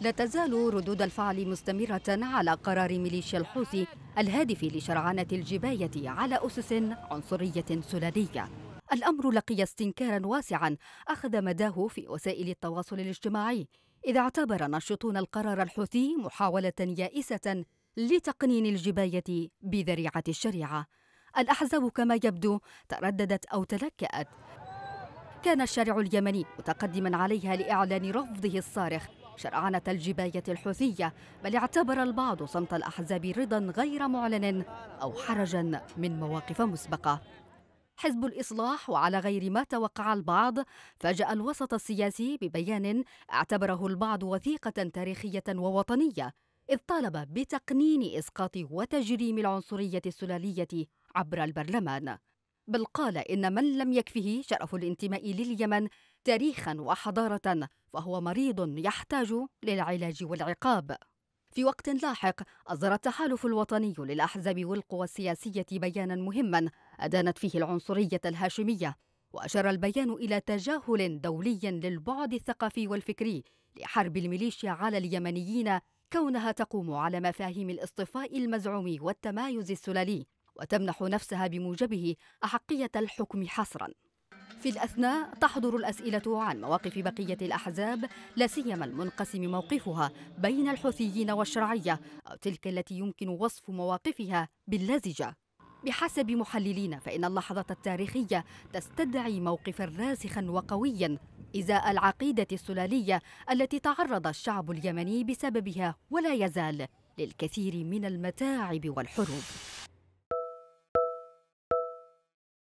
لا تزال ردود الفعل مستمرة على قرار ميليشيا الحوثي الهادف لشرعنة الجباية على أسس عنصرية سلالية الأمر لقي استنكارا واسعا أخذ مداه في وسائل التواصل الاجتماعي إذا اعتبر ناشطون القرار الحوثي محاولة يائسة لتقنين الجباية بذريعة الشريعة الأحزاب كما يبدو ترددت أو تلكأت كان الشارع اليمني متقدما عليها لإعلان رفضه الصارخ شرعنة الجباية الحوثية بل اعتبر البعض صمت الأحزاب رضا غير معلن أو حرجا من مواقف مسبقة حزب الإصلاح وعلى غير ما توقع البعض فاجأ الوسط السياسي ببيان اعتبره البعض وثيقة تاريخية ووطنية إذ طالب بتقنين إسقاط وتجريم العنصرية السلالية عبر البرلمان بل قال إن من لم يكفه شرف الانتماء لليمن تاريخا وحضارة فهو مريض يحتاج للعلاج والعقاب في وقت لاحق أصدر التحالف الوطني للأحزاب والقوى السياسية بيانا مهما أدانت فيه العنصرية الهاشمية وأشار البيان إلى تجاهل دولي للبعد الثقافي والفكري لحرب الميليشيا على اليمنيين كونها تقوم على مفاهيم الاصطفاء المزعوم والتمايز السلالي وتمنح نفسها بموجبه أحقية الحكم حصرا في الأثناء تحضر الأسئلة عن مواقف بقية الأحزاب لا سيما المنقسم موقفها بين الحوثيين والشرعية أو تلك التي يمكن وصف مواقفها باللزجة بحسب محللين فإن اللحظة التاريخية تستدعي موقفا راسخا وقويا إزاء العقيدة السلالية التي تعرض الشعب اليمني بسببها ولا يزال للكثير من المتاعب والحروب